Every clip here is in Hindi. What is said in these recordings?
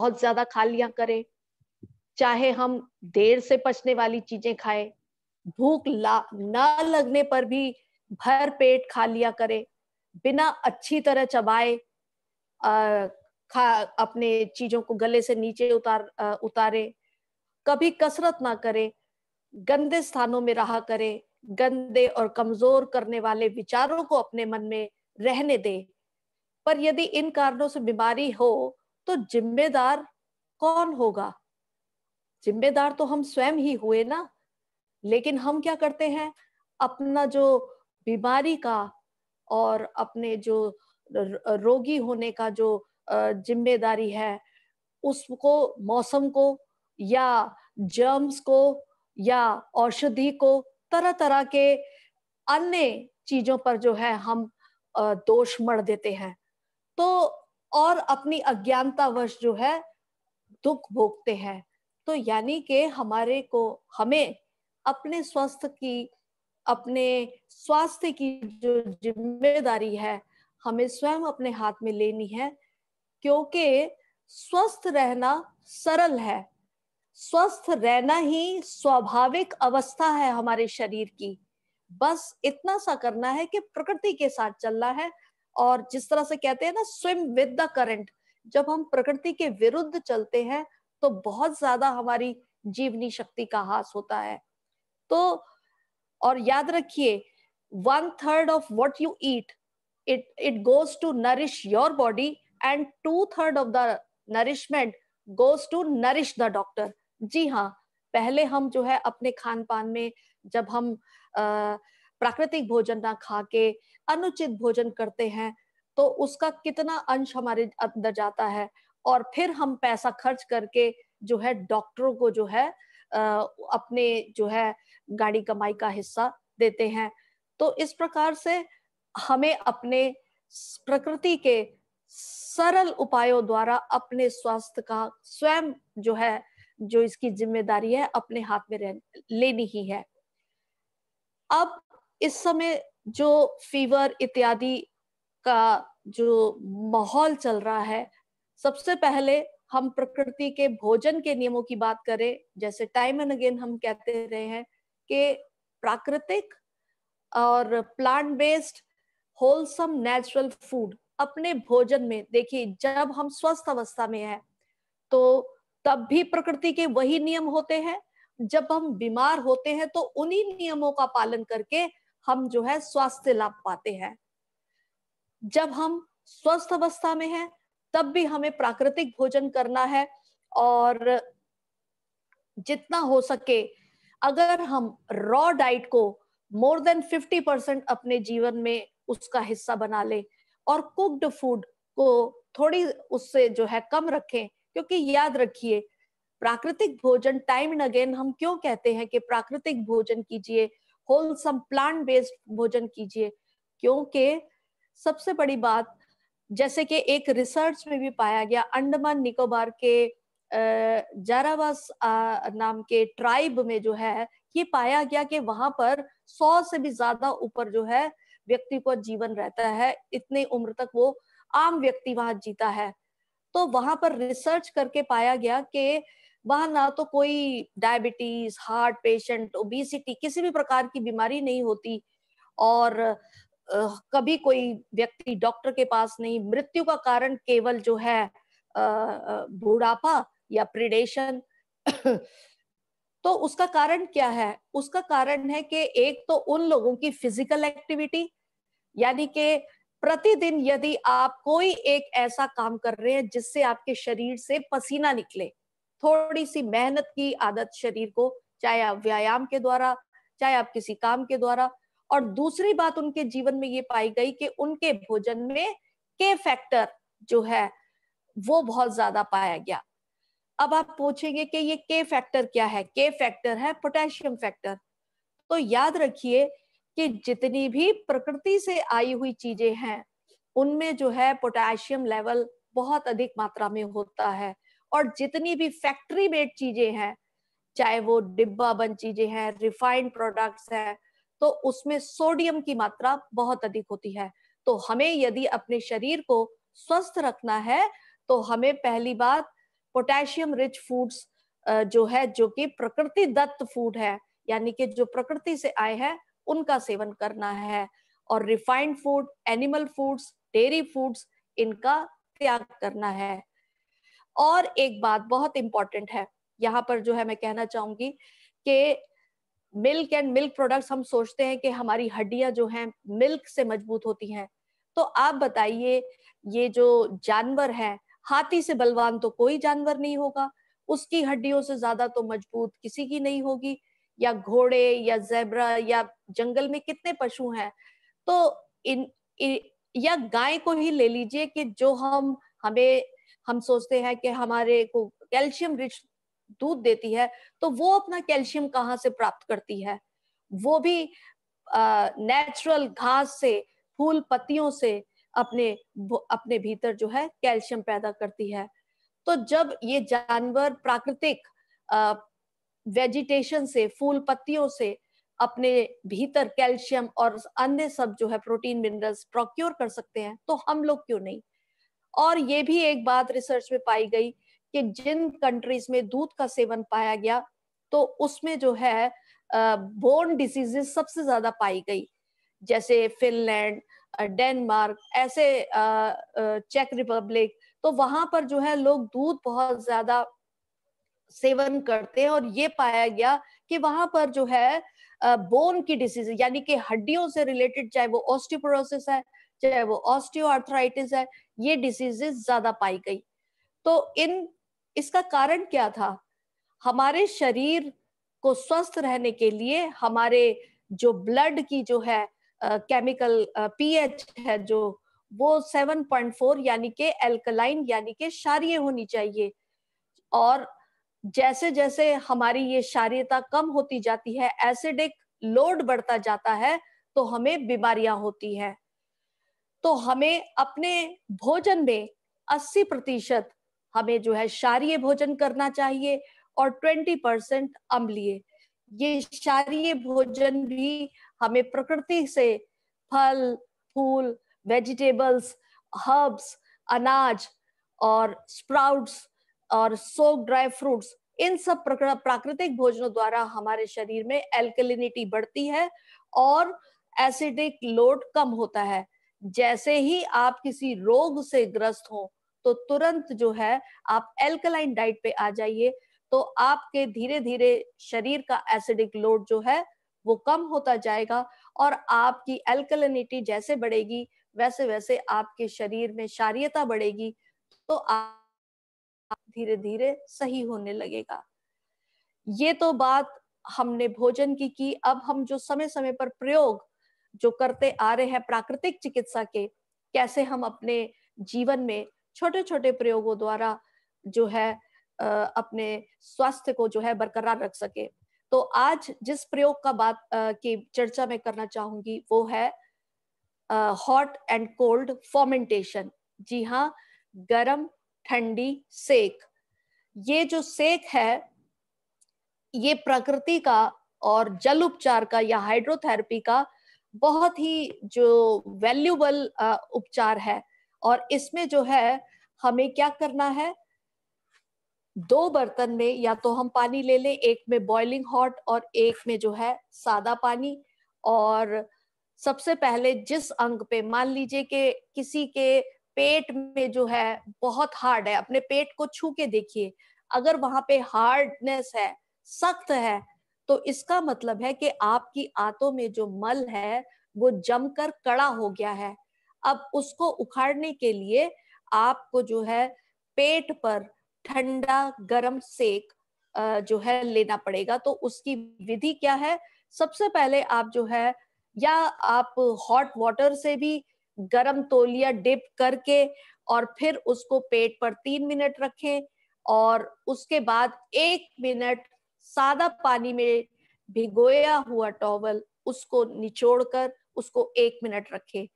बहुत ज्यादा खा लिया करें चाहे हम देर से पचने वाली चीजें खाएं भूख ला ना लगने पर भी भर पेट खा लिया करें बिना अच्छी तरह चबाए खा अपने चीजों को गले से नीचे उतार आ, उतारे कभी कसरत ना करे गंदे स्थानों में रहा करे गंदे और कमजोर करने वाले विचारों को अपने मन में रहने दे पर यदि इन कारणों से बीमारी हो तो जिम्मेदार कौन होगा जिम्मेदार तो हम स्वयं ही हुए ना लेकिन हम क्या करते हैं अपना जो बीमारी का और अपने जो रोगी होने का जो जिम्मेदारी है उसको मौसम को या जर्म्स को या औषधि को तरह तरह के अन्य चीजों पर जो है हम दोष मर देते हैं तो और अपनी अज्ञानतावश जो है दुख भोगते हैं तो यानी कि हमारे को हमें अपने स्वास्थ्य की अपने स्वास्थ्य की जो जिम्मेदारी है हमें स्वयं अपने हाथ में लेनी है क्योंकि स्वस्थ रहना सरल है स्वस्थ रहना ही स्वाभाविक अवस्था है हमारे शरीर की बस इतना सा करना है कि प्रकृति के साथ चलना है और जिस तरह से कहते हैं ना स्विम विद द करंट जब हम प्रकृति के विरुद्ध चलते हैं तो बहुत ज्यादा हमारी जीवनी शक्ति का हास होता है तो और याद रखिए one third of what you eat it it goes to nourish your body and two third of the nourishment goes to nourish the doctor जी हाँ पहले हम जो है अपने खान पान में जब हम अः प्राकृतिक भोजन ना खा के अनुचित भोजन करते हैं तो उसका कितना अंश हमारे अंदर जाता है और फिर हम पैसा खर्च करके जो है डॉक्टरों को जो है अपने जो है गाड़ी कमाई का हिस्सा देते हैं तो इस प्रकार से हमें अपने प्रकृति के सरल उपायों द्वारा अपने स्वास्थ्य का स्वयं जो है जो इसकी जिम्मेदारी है अपने हाथ में रह लेनी ही है अब इस समय जो फीवर इत्यादि का जो माहौल चल रहा है सबसे पहले हम प्रकृति के भोजन के नियमों की बात करें जैसे टाइम एंड अगेन हम कहते रहे हैं कि प्राकृतिक और plant based wholesome natural food अपने भोजन में देखिए जब हम स्वस्थ अवस्था में है तो तब भी प्रकृति के वही नियम होते हैं जब हम बीमार होते हैं तो उन्हीं नियमों का पालन करके हम जो है स्वास्थ्य लाभ पाते हैं जब हम स्वस्थ अवस्था में हैं तब भी हमें प्राकृतिक भोजन करना है और जितना हो सके अगर हम रॉ डाइट को मोर देन फिफ्टी परसेंट अपने जीवन में उसका हिस्सा बना ले और कुक्ड फूड को थोड़ी उससे जो है कम रखें क्योंकि याद रखिए प्राकृतिक भोजन टाइम एंड अगेन हम क्यों कहते हैं कि प्राकृतिक भोजन कीजिए होलसम प्लांट बेस्ड भोजन कीजिए क्योंकि सबसे बड़ी बात जैसे कि एक रिसर्च में भी पाया गया अंडमान निकोबार के जारावास नाम के ट्राइब में जो है ये पाया गया कि वहां पर सौ से भी ज्यादा ऊपर जो है व्यक्ति को जीवन रहता है इतनी उम्र तक वो आम व्यक्ति वहां जीता है तो वहां पर रिसर्च करके पाया गया कि वहां ना तो कोई डायबिटीज हार्ट पेशेंट ओबिसिटी किसी भी प्रकार की बीमारी नहीं होती और कभी कोई व्यक्ति डॉक्टर के पास नहीं मृत्यु का कारण केवल जो है बुढ़ापा या प्रिडेशन तो उसका कारण क्या है उसका कारण है कि एक तो उन लोगों की फिजिकल एक्टिविटी यानी कि प्रतिदिन यदि आप कोई एक ऐसा काम कर रहे हैं जिससे आपके शरीर से पसीना निकले थोड़ी सी मेहनत की आदत शरीर को चाहे आप व्यायाम के द्वारा चाहे आप किसी काम के द्वारा और दूसरी बात उनके जीवन में ये पाई गई कि उनके भोजन में के फैक्टर जो है वो बहुत ज्यादा पाया गया अब आप पूछेंगे कि ये के फैक्टर क्या है के फैक्टर है पोटेशियम फैक्टर तो याद रखिए कि जितनी भी प्रकृति से आई हुई चीजें हैं उनमें जो है पोटेशियम लेवल बहुत अधिक मात्रा में होता है और जितनी भी फैक्ट्री मेड चीजें हैं चाहे वो डिब्बा बंद चीजें हैं रिफाइंड प्रोडक्ट्स हैं तो उसमें सोडियम की मात्रा बहुत अधिक होती है तो हमें यदि अपने शरीर को स्वस्थ रखना है तो हमें पहली बात पोटेशियम रिच फूड्स जो है जो कि प्रकृति दत्त फूड है यानी कि जो प्रकृति से आए हैं उनका सेवन करना है और refined food animal foods dairy foods इनका त्याग करना है और एक बात बहुत इंपॉर्टेंट है यहाँ पर जो है मैं कहना चाहूंगी कि मिल्क एंड मिल्क प्रोडक्ट्स हम सोचते हैं कि हमारी हड्डियां जो हैं मिल्क से मजबूत होती हैं तो आप बताइए ये जो जानवर है हाथी से बलवान तो कोई जानवर नहीं होगा उसकी हड्डियों से ज्यादा तो मजबूत किसी की नहीं होगी या घोड़े या जेबरा या जंगल में कितने पशु हैं तो इन, इन या गाय को ही ले लीजिए कि जो हम हमें हम सोचते हैं कि हमारे को कैल्शियम रिच दूध देती है तो वो अपना कैल्शियम कहाँ से प्राप्त करती है वो भी नेचुरल घास से फूल पत्तियों से अपने अपने भीतर जो है कैल्शियम पैदा करती है तो जब ये जानवर प्राकृतिक वेजिटेशन से फूल पत्तियों से अपने भीतर कैल्शियम और अन्य सब जो है प्रोटीन मिनरल्स प्रोक्योर कर सकते हैं तो हम लोग क्यों नहीं और ये भी एक बात रिसर्च में पाई गई कि जिन कंट्रीज में दूध का सेवन पाया गया तो उसमें जो है बोन डिजीजे सबसे ज्यादा पाई गई जैसे फिनलैंड डेनमार्क ऐसे चेक रिपब्लिक तो वहां पर जो है लोग दूध बहुत ज्यादा सेवन करते हैं और ये पाया गया कि वहां पर जो है बोन की डिसीज यानी कि हड्डियों से रिलेटेड चाहे वो ऑस्टिपोरोसिस है चाहे वो ऑस्टियोआर्थराइटिस है ये डिजीजेस ज्यादा पाई गई तो इन इसका कारण क्या था हमारे शरीर को स्वस्थ रहने के लिए हमारे जो ब्लड की जो है केमिकल पीएच है जो वो 7.4 यानी के एल्कलाइन यानी के क्षारीय होनी चाहिए और जैसे जैसे हमारी ये क्षारियता कम होती जाती है एसिडिक लोड बढ़ता जाता है तो हमें बीमारियां होती है तो हमें अपने भोजन में 80 प्रतिशत हमें जो है क्षारिय भोजन करना चाहिए और 20 परसेंट अम्लीय ये क्षारिय भोजन भी हमें प्रकृति से फल फूल वेजिटेबल्स हर्ब्स अनाज और स्प्राउट्स और सोक ड्राई फ्रूट्स इन सब प्राकृतिक भोजनों द्वारा हमारे शरीर में एल्कलिनिटी बढ़ती है और एसिडिक लोड कम होता है जैसे ही आप किसी रोग से ग्रस्त हो तो तुरंत जो है आप एल्कलाइन डाइट पे आ जाइए तो आपके धीरे धीरे शरीर का एसिडिक लोड जो है वो कम होता जाएगा और आपकी एल्कलिनिटी जैसे बढ़ेगी वैसे वैसे आपके शरीर में क्षारियता बढ़ेगी तो आप धीरे धीरे सही होने लगेगा ये तो बात हमने भोजन की की अब हम जो समय समय पर प्रयोग जो करते आ रहे हैं प्राकृतिक चिकित्सा के कैसे हम अपने जीवन में छोटे छोटे प्रयोगों द्वारा जो है अपने स्वास्थ्य को जो है बरकरार रख सके तो आज जिस प्रयोग का बात की चर्चा में करना चाहूंगी वो है हॉट एंड कोल्ड फॉर्मेंटेशन जी हाँ गरम ठंडी सेक ये जो सेक है ये प्रकृति का और जल उपचार का या हाइड्रोथेरेपी का बहुत ही जो वैल्यूबल उपचार है और इसमें जो है हमें क्या करना है दो बर्तन में या तो हम पानी ले लें एक में बॉइलिंग हॉट और एक में जो है सादा पानी और सबसे पहले जिस अंग पे मान लीजिए कि किसी के पेट में जो है बहुत हार्ड है अपने पेट को छू के देखिए अगर वहां पे हार्डनेस है सख्त है तो इसका मतलब है कि आपकी आंतों में जो मल है वो जमकर कड़ा हो गया है अब उसको उखाड़ने के लिए आपको जो है पेट पर ठंडा गरम सेक जो है लेना पड़ेगा तो उसकी विधि क्या है सबसे पहले आप जो है या आप हॉट वाटर से भी गरम तोलिया डिप करके और फिर उसको पेट पर तीन मिनट रखें और उसके बाद एक मिनट सादा पानी में भिगोया हुआ टॉवल उसको निचोड़कर उसको एक मिनट रखें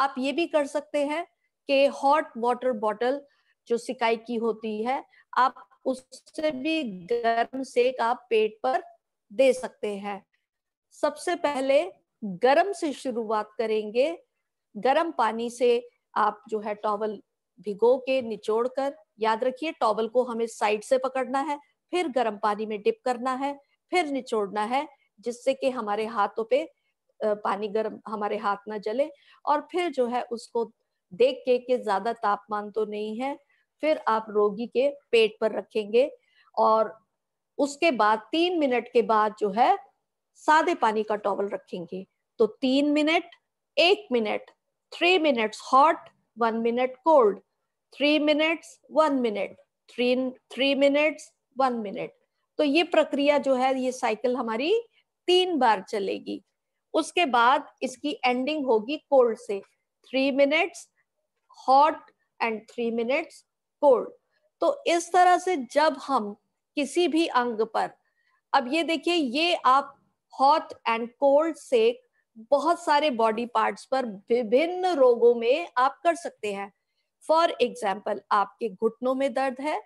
आप ये भी कर सकते हैं कि हॉट वाटर बॉटल जो सिकाई की होती है आप उससे भी गर्म सेक आप पेट पर दे सकते हैं सबसे पहले गर्म से शुरुआत करेंगे गर्म पानी से आप जो है टॉवल भिगो के निचोड़ कर याद रखिए टॉवल को हमें साइड से पकड़ना है फिर गर्म पानी में डिप करना है फिर निचोड़ना है जिससे कि हमारे हाथों पे पानी गर्म हमारे हाथ ना जले और फिर जो है उसको देख के कि ज्यादा तापमान तो नहीं है फिर आप रोगी के पेट पर रखेंगे और उसके बाद तीन मिनट के बाद जो है सादे पानी का टॉवल रखेंगे तो तीन मिनट एक minute three minutes hot one minute cold three minutes one minute three three minutes one minute तो ये प्रक्रिया जो है ये साइकिल हमारी तीन बार चलेगी उसके बाद इसकी एंडिंग होगी कोल्ड से three minutes hot and three minutes cold तो इस तरह से जब हम किसी भी अंग पर अब ये देखिए ये आप हॉट एंड कोल्ड से बहुत सारे बॉडी पार्ट्स पर विभिन्न रोगों में आप कर सकते हैं फॉर एग्जाम्पल आपके घुटनों में दर्द है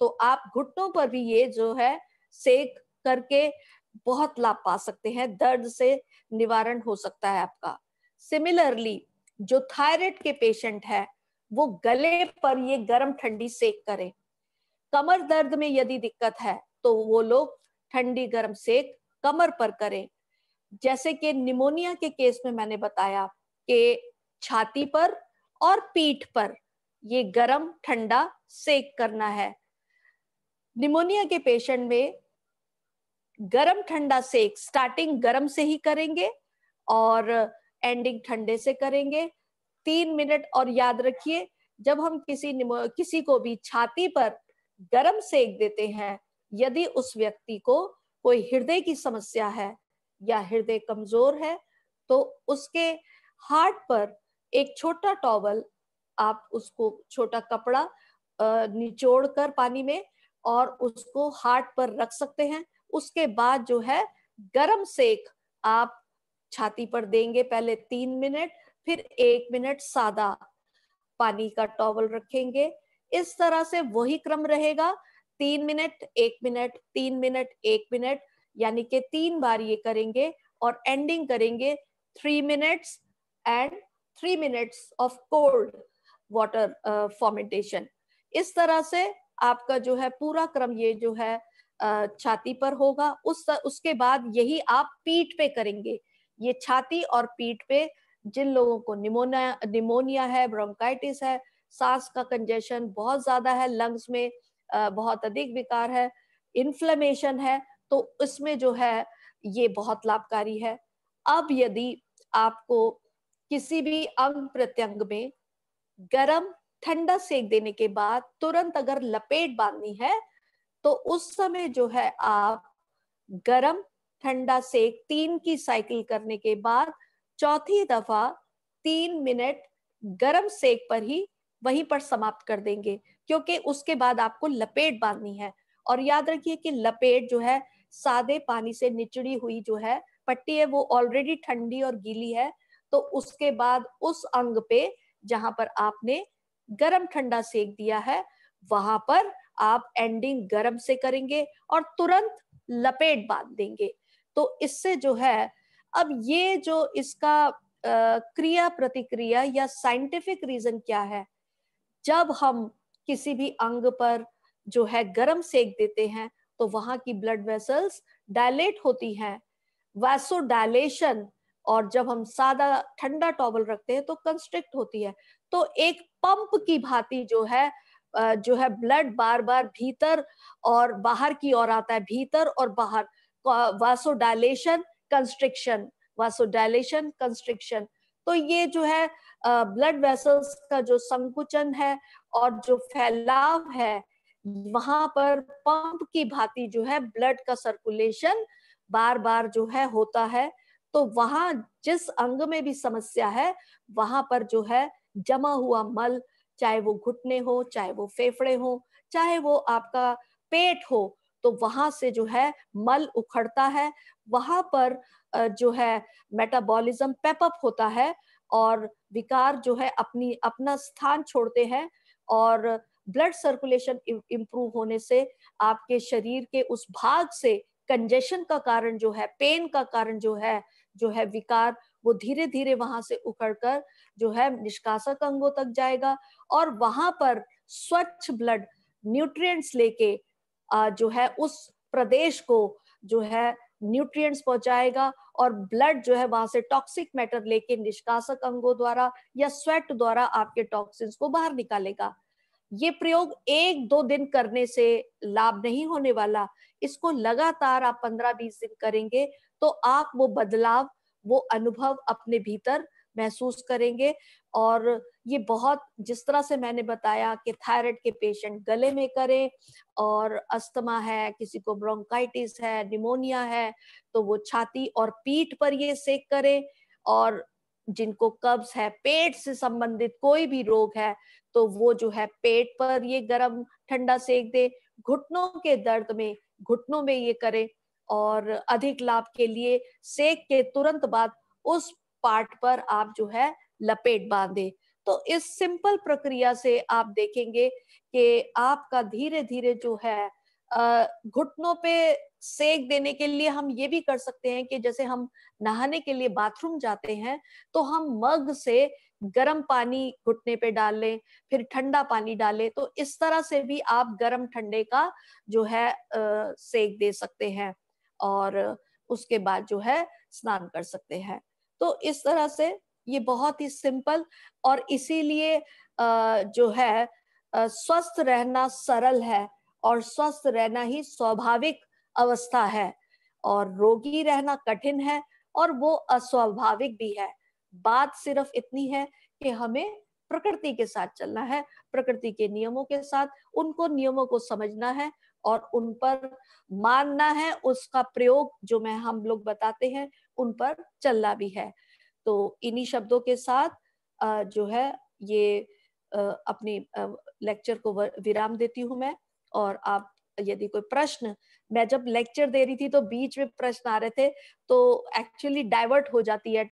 तो आप घुटनों पर भी ये जो है सेक करके बहुत लाभ पा सकते हैं दर्द से निवारण हो सकता है आपका सिमिलरली जो थायराइड के पेशेंट है वो गले पर ये गर्म ठंडी सेक करें कमर दर्द में यदि दिक्कत है तो वो लोग ठंडी गर्म सेक कमर पर करें जैसे कि निमोनिया के केस में मैंने बताया कि छाती पर और पीठ पर ये गर्म ठंडा सेक करना है निमोनिया के पेशेंट में गरम ठंडा सेक स्टार्टिंग गरम से ही करेंगे और एंडिंग ठंडे से करेंगे तीन मिनट और याद रखिए जब हम किसी किसी को भी छाती पर गरम सेक देते हैं यदि उस व्यक्ति को कोई हृदय की समस्या है या हृदय कमजोर है तो उसके हार्ट पर एक छोटा टॉवल आप उसको छोटा कपड़ा निचोड़ कर पानी में और उसको हार्ट पर रख सकते हैं उसके बाद जो है गरम सेक आप छाती पर देंगे पहले तीन मिनट फिर एक मिनट सादा पानी का टॉवल रखेंगे इस तरह से वही क्रम रहेगा तीन मिनट एक मिनट तीन मिनट एक मिनट यानी कि तीन बार ये करेंगे और एंडिंग करेंगे three minutes and three minutes of cold water fomentation इस तरह से आपका जो है पूरा क्रम ये जो है छाती पर होगा उस उसके बाद यही आप पीठ पे करेंगे ये छाती और पीठ पे जिन लोगों को निमोनिया निमोनिया है ब्रोंकाइटिस है सांस का कंजेशन बहुत ज्यादा है लंग्स में बहुत अधिक विकार है इन्फ्लेमेशन है तो इसमें जो है ये बहुत लाभकारी है अब यदि आपको किसी भी अंग प्रत्यंग में गर्म ठंडा सेक देने के बाद तुरंत अगर लपेट बांधनी है तो उस समय जो है आप गरम ठंडा सेक तीन की साइकिल करने के बाद चौथी दफा तीन मिनट गरम सेक पर ही वहीं पर समाप्त कर देंगे क्योंकि उसके बाद आपको लपेट बांधनी है और याद रखिए कि लपेट जो है सादे पानी से निचड़ी हुई जो है पट्टी है वो ऑलरेडी ठंडी और गीली है तो उसके बाद उस अंग पे जहां पर आपने गरम ठंडा सेक दिया है वहां पर आप एंडिंग गरम से करेंगे और तुरंत लपेट बांध देंगे तो इससे जो है अब ये जो इसका क्रिया प्रतिक्रिया या साइंटिफिक रीजन क्या है जब हम किसी भी अंग पर जो है गरम सेक देते हैं तो वहां की ब्लड वेसल्स डायलेट होती हैं वैसोडायलेशन और जब हम सादा ठंडा टॉवल रखते हैं तो कंस्ट्रिक्ट होती है तो एक पंप की भांति जो है जो है ब्लड बार बार भीतर और बाहर की ओर आता है भीतर और बाहर वासोडाइलेशन कंस्ट्रिक्शन वासोडाइलेशन कंस्ट्रिक्शन तो ये जो है ब्लड वेसल्स का जो संकुचन है और जो फैलाव है वहां पर पंप की भांति जो है ब्लड का सर्कुलेशन बार बार जो है होता है तो वहां जिस अंग में भी समस्या है वहां पर जो है जमा हुआ मल चाहे वो घुटने हो चाहे वो फेफड़े हो चाहे वो आपका पेट हो तो वहां से जो है मल उखड़ता है वहां पर जो है मेटाबॉलिज्म पेपअप होता है और विकार जो है अपनी अपना स्थान छोड़ते हैं और ब्लड सर्कुलेशन इम्प्रूव होने से आपके शरीर के उस भाग से कंजेशन का कारण जो है पेन का कारण जो है जो है विकार वो धीरे धीरे वहां से उखड़कर जो है निष्कासक अंगों तक जाएगा और वहां पर स्वच्छ ब्लड न्यूट्रिएंट्स लेके जो है उस प्रदेश को जो है न्यूट्रिएंट्स पहुंचाएगा और ब्लड जो है वहां से टॉक्सिक मैटर लेके निष्कासक अंगों द्वारा या स्वेट द्वारा आपके टॉक्सिन्स को बाहर निकालेगा ये प्रयोग एक दो दिन करने से लाभ नहीं होने वाला इसको लगातार आप पंद्रह बीस दिन करेंगे तो आप वो बदलाव वो अनुभव अपने भीतर महसूस करेंगे और ये बहुत जिस तरह से मैंने बताया कि थायराइड के पेशेंट गले में करें और अस्थमा है किसी को ब्रोंकाइटिस है निमोनिया है तो वो छाती और पीठ पर ये सेक करें और जिनको कब्ज है पेट से संबंधित कोई भी रोग है तो वो जो है पेट पर ये गर्म ठंडा सेक दे घुटनों के दर्द में घुटनों में ये करें और अधिक लाभ के लिए सेक के तुरंत बाद उस पार्ट पर आप जो है लपेट बांधे तो इस सिंपल प्रक्रिया से आप देखेंगे कि आपका धीरे धीरे जो है घुटनों पे सेक देने के लिए हम ये भी कर सकते हैं कि जैसे हम नहाने के लिए बाथरूम जाते हैं तो हम मग से गर्म पानी घुटने पे डाल लें फिर ठंडा पानी डालें तो इस तरह से भी आप गर्म ठंडे का जो है सेक दे सकते हैं और उसके बाद जो है स्नान कर सकते हैं तो इस तरह से ये बहुत ही सिंपल और इसीलिए जो है स्वस्थ रहना सरल है और स्वस्थ रहना ही स्वाभाविक अवस्था है और रोगी रहना कठिन है और वो अस्वाभाविक भी है बात सिर्फ इतनी है कि हमें प्रकृति के साथ चलना है प्रकृति के नियमों के साथ उनको नियमों को समझना है और उन पर मानना है उसका प्रयोग जो मैं हम लोग बताते हैं उन पर चलना भी है तो इन्हीं शब्दों के साथ जो है ये अपनी लेक्चर को विराम देती हूँ मैं और आप यदि कोई प्रश्न मैं जब लेक्चर दे रही थी तो बीच में प्रश्न आ रहे थे तो एक्चुअली डाइवर्ट हो जाती है